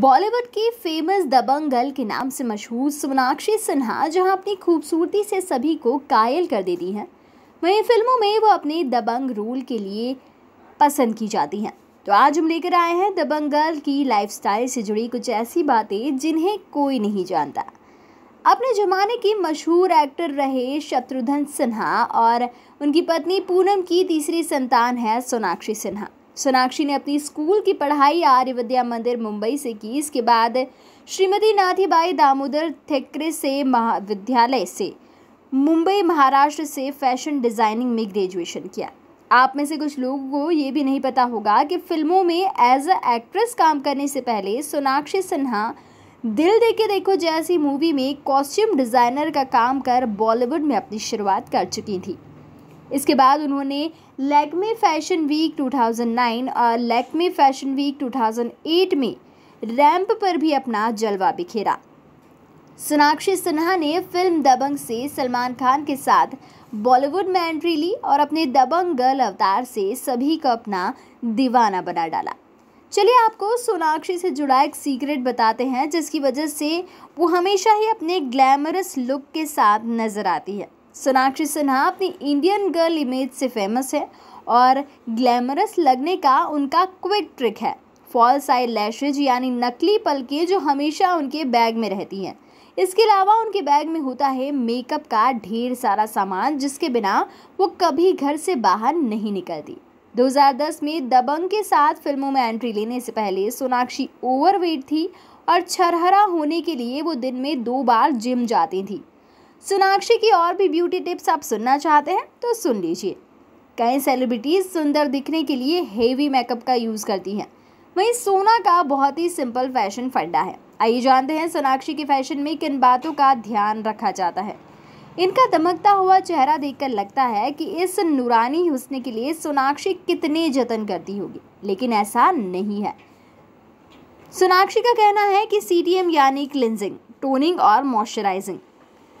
बॉलीवुड की फेमस दबंगल के नाम से मशहूर सोनाक्षी सिन्हा जहां अपनी खूबसूरती से सभी को कायल कर देती हैं वहीं फिल्मों में वो अपने दबंग रोल के लिए पसंद की जाती हैं तो आज हम लेकर आए हैं दबंगल की लाइफस्टाइल से जुड़ी कुछ ऐसी बातें जिन्हें कोई नहीं जानता अपने ज़माने के मशहूर एक्टर रहे शत्रुघ्न सिन्हा और उनकी पत्नी पूनम की तीसरी संतान है सोनाक्षी सिन्हा सोनाक्षी ने अपनी स्कूल की पढ़ाई आर्य विद्या मंदिर मुंबई से की इसके बाद श्रीमती नाथीबाई दामोदर थेकरे से महाविद्यालय से मुंबई महाराष्ट्र से फैशन डिज़ाइनिंग में ग्रेजुएशन किया आप में से कुछ लोगों को ये भी नहीं पता होगा कि फिल्मों में एज अ एक्ट्रेस काम करने से पहले सोनाक्षी सिन्हा दिल दे के देखो जैसी मूवी में कॉस्ट्यूम डिज़ाइनर का काम कर बॉलीवुड में अपनी शुरुआत कर चुकी थी इसके बाद उन्होंने लैक्मे फैशन वीक 2009 और लैक्मे फैशन वीक 2008 में रैंप पर भी अपना जलवा बिखेरा सोनाक्षी सिन्हा ने फिल्म दबंग से सलमान खान के साथ बॉलीवुड में एंट्री ली और अपने दबंग गर्ल अवतार से सभी को अपना दीवाना बना डाला चलिए आपको सोनाक्षी से जुड़ा एक सीक्रेट बताते हैं जिसकी वजह से वो हमेशा ही अपने ग्लैमरस लुक के साथ नज़र आती है सोनाक्षी सिन्हा अपनी इंडियन गर्ल इमेज से फेमस है और ग्लैमरस लगने का उनका क्विक ट्रिक है फॉल्स आई लैशेज यानी नकली पलकें जो हमेशा उनके बैग में रहती हैं इसके अलावा उनके बैग में होता है मेकअप का ढेर सारा सामान जिसके बिना वो कभी घर से बाहर नहीं निकलती 2010 में दबंग के साथ फिल्मों में एंट्री लेने से पहले सोनाक्षी ओवरवेट थी और छरहरा होने के लिए वो दिन में दो बार जिम जाती थी सोनाक्षी की और भी ब्यूटी टिप्स आप सुनना चाहते हैं तो सुन लीजिए कई सेलिब्रिटीज़ सुंदर दिखने के लिए हेवी मेकअप का यूज़ करती हैं वहीं सोना का बहुत ही सिंपल फैशन फंडा है आइए जानते हैं सोनाक्षी के फैशन में किन बातों का ध्यान रखा जाता है इनका दमकता हुआ चेहरा देखकर लगता है कि इस नूरानी हुस्न के लिए सोनाक्षी कितने जतन करती होगी लेकिन ऐसा नहीं है सोनाक्षी का कहना है कि सी यानी क्लिनजिंग टोनिंग और मॉइस्चराइजिंग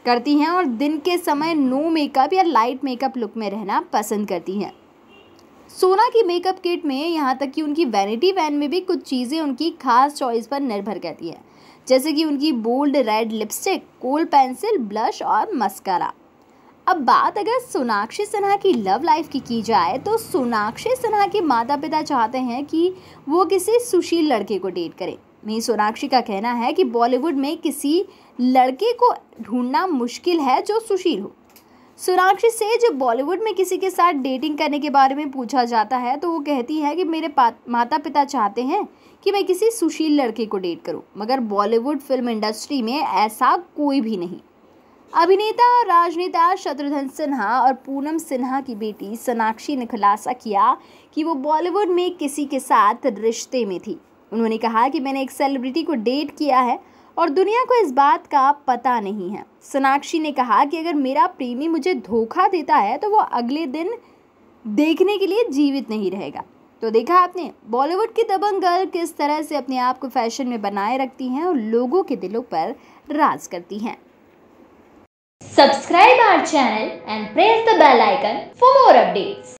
करती हैं और दिन के समय नो मेकअप या लाइट मेकअप लुक में रहना पसंद करती हैं सोना की मेकअप किट में यहाँ तक कि उनकी वैनिटी वैन में भी कुछ चीज़ें उनकी खास चॉइस पर निर्भर करती हैं जैसे कि उनकी bold red lipstick kohl pencil blush और मस्कारा अब बात अगर सोनाक्षी सिन्हा की लव लाइफ की की जाए तो सोनाक्षी सिन्हा के माता पिता चाहते हैं कि वो किसी सुशील लड़के को डेट करें वहीं सोनाक्षी का कहना है कि बॉलीवुड में किसी लड़के को ढूंढना मुश्किल है जो सुशील हो सोनाक्षी से जब बॉलीवुड में किसी के साथ डेटिंग करने के बारे में पूछा जाता है तो वो कहती है कि मेरे माता पिता चाहते हैं कि मैं किसी सुशील लड़के को डेट करूं, मगर बॉलीवुड फिल्म इंडस्ट्री में ऐसा कोई भी नहीं अभिनेता और राजनेता शत्रुघ्न सिन्हा और पूनम सिन्हा की बेटी सोनाक्षी ने खुलासा किया कि वो बॉलीवुड में किसी के साथ रिश्ते में थी उन्होंने कहा कि मैंने एक सेलिब्रिटी को डेट किया है और दुनिया को इस बात का पता नहीं है सोनाक्षी ने कहा कि अगर मेरा प्रेमी मुझे धोखा देता है तो वो अगले दिन देखने के लिए जीवित नहीं रहेगा तो देखा आपने बॉलीवुड की दबंग गर्ल किस तरह से अपने आप को फैशन में बनाए रखती हैं और लोगों के दिलों पर राज करती हैं subscribe our channel and press the bell icon for more updates